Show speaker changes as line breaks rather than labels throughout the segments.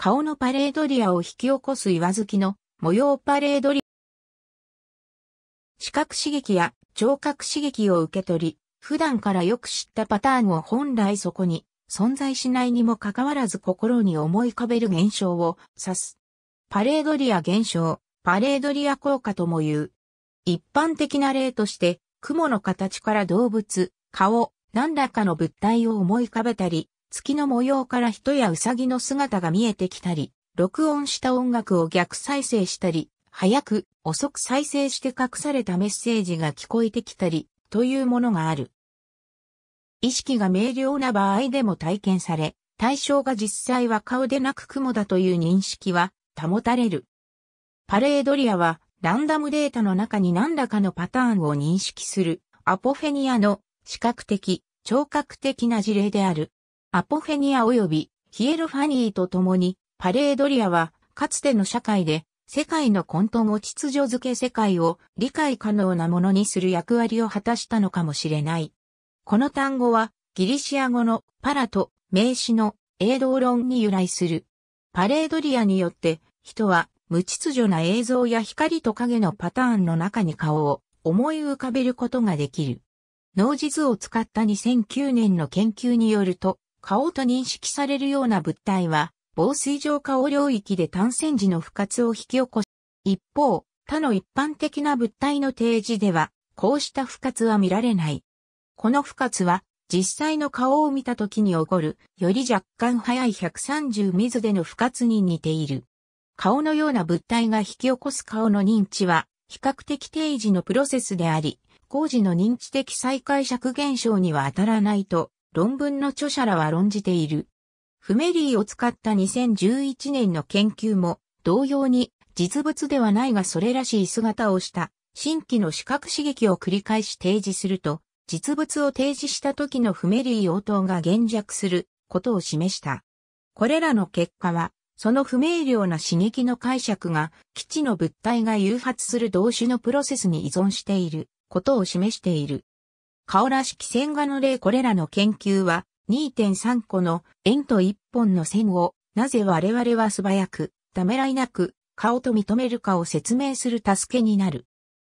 顔のパレードリアを引き起こす岩月の模様パレードリア。視覚刺激や聴覚刺激を受け取り、普段からよく知ったパターンを本来そこに存在しないにもかかわらず心に思い浮かべる現象を指す。パレードリア現象、パレードリア効果とも言う。一般的な例として、雲の形から動物、顔、何らかの物体を思い浮かべたり、月の模様から人やウサギの姿が見えてきたり、録音した音楽を逆再生したり、早く、遅く再生して隠されたメッセージが聞こえてきたり、というものがある。意識が明瞭な場合でも体験され、対象が実際は顔でなく雲だという認識は保たれる。パレードリアはランダムデータの中に何らかのパターンを認識するアポフェニアの視覚的、聴覚的な事例である。アポフェニア及びヒエルファニーと共に、パレードリアは、かつての社会で、世界の混沌を秩序づけ世界を理解可能なものにする役割を果たしたのかもしれない。この単語は、ギリシア語のパラと名詞の英道論に由来する。パレードリアによって、人は無秩序な映像や光と影のパターンの中に顔を思い浮かべることができる。脳実を使った2009年の研究によると、顔と認識されるような物体は、防水上顔領域で単線時の不活を引き起こし、一方、他の一般的な物体の提示では、こうした不活は見られない。この不活は、実際の顔を見た時に起こる、より若干早い130水での不活に似ている。顔のような物体が引き起こす顔の認知は、比較的定時のプロセスであり、工事の認知的再解釈現象には当たらないと論文の著者らは論じている。フメリーを使った2011年の研究も同様に実物ではないがそれらしい姿をした新規の視覚刺激を繰り返し提示すると実物を提示した時のフメリー応答が減弱することを示した。これらの結果はその不明瞭な刺激の解釈が基地の物体が誘発する同種のプロセスに依存していることを示している。顔らしき線画の例これらの研究は2.3個の円と1本の線をなぜ我々は素早くためらいなく顔と認めるかを説明する助けになる。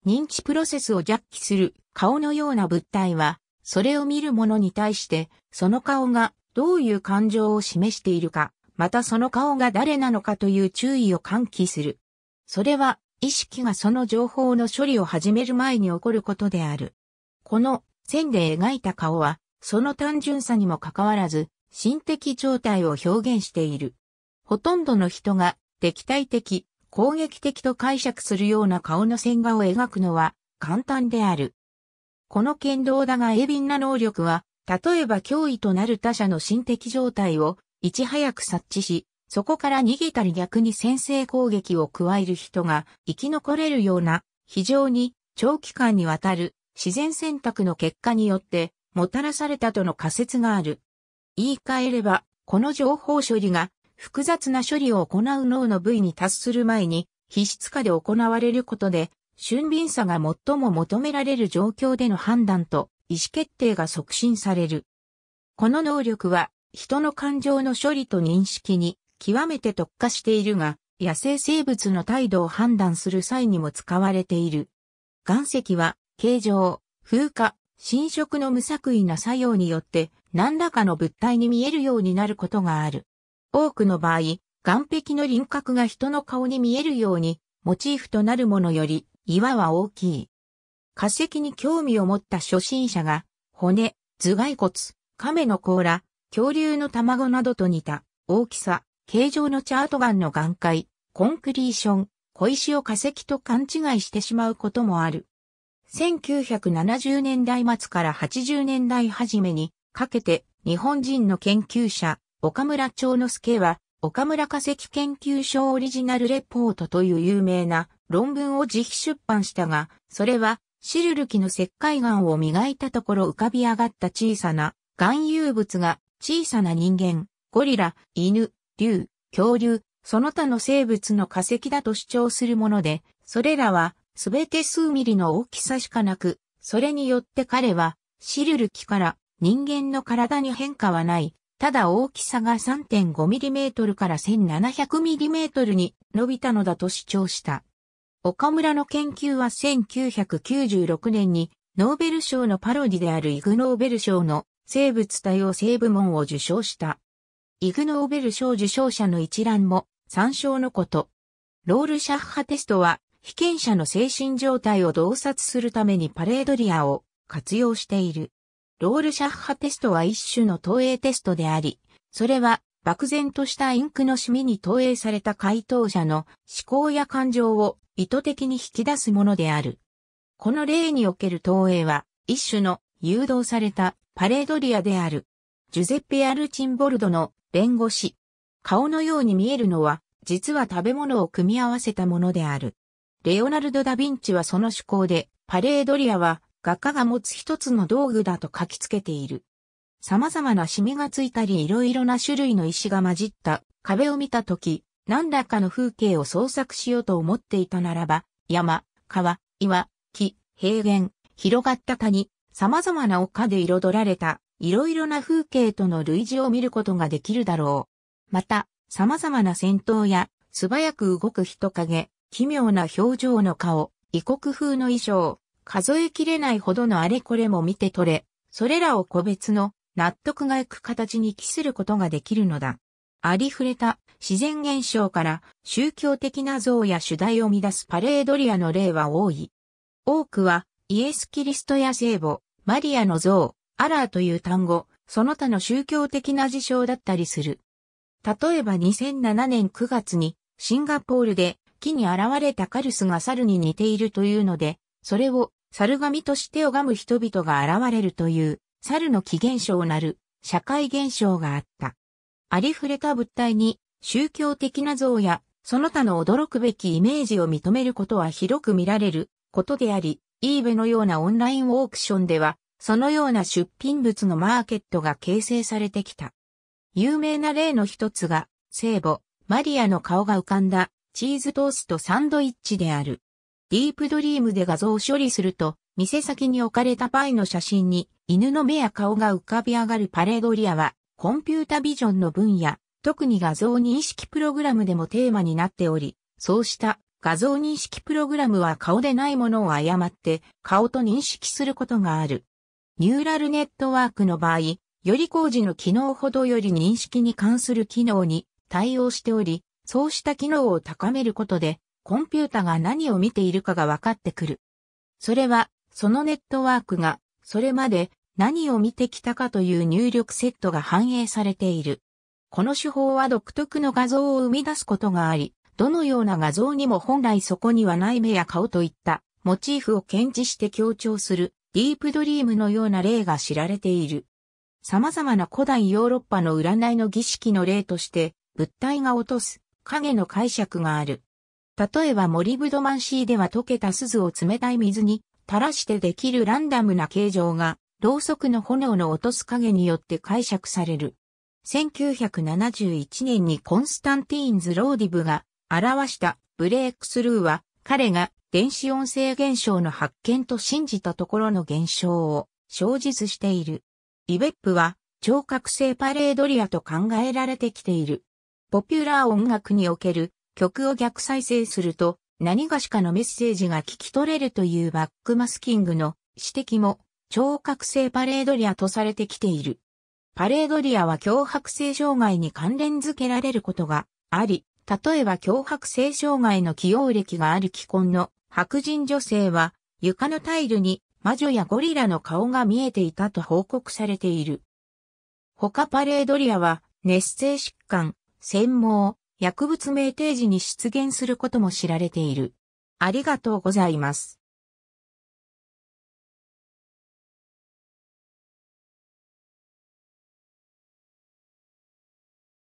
認知プロセスを弱気する顔のような物体はそれを見る者に対してその顔がどういう感情を示しているか、またその顔が誰なのかという注意を喚起する。それは意識がその情報の処理を始める前に起こることである。この線で描いた顔は、その単純さにもかかわらず、心的状態を表現している。ほとんどの人が敵対的、攻撃的と解釈するような顔の線画を描くのは簡単である。この剣道だが鋭敏な能力は、例えば脅威となる他者の心的状態をいち早く察知し、そこから逃げたり逆に先制攻撃を加える人が生き残れるような非常に長期間にわたる自然選択の結果によってもたらされたとの仮説がある。言い換えれば、この情報処理が複雑な処理を行う脳の部位に達する前に皮質化で行われることで、俊敏さが最も求められる状況での判断と意思決定が促進される。この能力は人の感情の処理と認識に極めて特化しているが、野生生物の態度を判断する際にも使われている。岩石は形状、風化、侵食の無作為な作用によって何らかの物体に見えるようになることがある。多くの場合、岸壁の輪郭が人の顔に見えるように、モチーフとなるものより岩は大きい。化石に興味を持った初心者が、骨、頭蓋骨、亀の甲羅、恐竜の卵などと似た大きさ、形状のチャート岩の岩塊、コンクリーション、小石を化石と勘違いしてしまうこともある。1970年代末から80年代初めにかけて日本人の研究者、岡村長之助は、岡村化石研究所オリジナルレポートという有名な論文を自費出版したが、それはシルルキの石灰岩を磨いたところ浮かび上がった小さな含有物が小さな人間、ゴリラ、犬、竜、恐竜、その他の生物の化石だと主張するもので、それらはすべて数ミリの大きさしかなく、それによって彼は、シルル期から人間の体に変化はない。ただ大きさが3 5トルから1 7 0 0トルに伸びたのだと主張した。岡村の研究は1996年にノーベル賞のパロディであるイグ・ノーベル賞の生物多様性部門を受賞した。イグ・ノーベル賞受賞者の一覧も参照のこと。ロールシャッハテストは被験者の精神状態を洞察するためにパレードリアを活用している。ロールシャッハテストは一種の投影テストであり、それは漠然としたインクのシミに投影された回答者の思考や感情を意図的に引き出すものである。この例における投影は一種の誘導されたパレードリアである。ジュゼッペ・アルチンボルドの弁護士。顔のように見えるのは実は食べ物を組み合わせたものである。レオナルド・ダ・ヴィンチはその趣向で、パレードリアは画家が持つ一つの道具だと書きつけている。様々なシミがついたり色々な種類の石が混じった壁を見たとき、何らかの風景を創作しようと思っていたならば、山、川、岩、木、平原、広がった谷、様々な丘で彩られた、いろいろな風景との類似を見ることができるだろう。また、様々な戦闘や、素早く動く人影、奇妙な表情の顔、異国風の衣装、数えきれないほどのあれこれも見て取れ、それらを個別の納得がいく形に帰することができるのだ。ありふれた自然現象から宗教的な像や主題を乱すパレードリアの例は多い。多くはイエス・キリストや聖母、マリアの像、アラーという単語、その他の宗教的な事象だったりする。例えば2007年9月にシンガポールで木に現れたカルスが猿に似ているというので、それを猿神として拝む人々が現れるという、猿の起源象なる社会現象があった。ありふれた物体に宗教的な像やその他の驚くべきイメージを認めることは広く見られることであり、イーベのようなオンラインオークションでは、そのような出品物のマーケットが形成されてきた。有名な例の一つが、聖母、マリアの顔が浮かんだチーズトーストサンドイッチである。ディープドリームで画像を処理すると、店先に置かれたパイの写真に犬の目や顔が浮かび上がるパレードリアは、コンピュータビジョンの分野、特に画像認識プログラムでもテーマになっており、そうした画像認識プログラムは顔でないものを誤って顔と認識することがある。ニューラルネットワークの場合、より工事の機能ほどより認識に関する機能に対応しており、そうした機能を高めることで、コンピュータが何を見ているかが分かってくる。それは、そのネットワークが、それまで何を見てきたかという入力セットが反映されている。この手法は独特の画像を生み出すことがあり、どのような画像にも本来そこにはない目や顔といったモチーフを検知して強調するディープドリームのような例が知られている。様々な古代ヨーロッパの占いの儀式の例として物体が落とす影の解釈がある。例えばモリブドマンシーでは溶けた鈴を冷たい水に垂らしてできるランダムな形状が、ろうそくの炎の落とす影によって解釈される。1971年にコンスタンティーンズ・ローディブが表したブレイクスルーは彼が電子音声現象の発見と信じたところの現象を生実している。イベップは聴覚性パレードリアと考えられてきている。ポピュラー音楽における曲を逆再生すると何がしかのメッセージが聞き取れるというバックマスキングの指摘も聴覚性パレードリアとされてきている。パレードリアは脅迫性障害に関連づけられることがあり、例えば脅迫性障害の起用歴がある既婚の白人女性は床のタイルに魔女やゴリラの顔が見えていたと報告されている。他パレードリアは熱性疾患、専門、薬物名定時に出現することも知られている。ありがとうございます。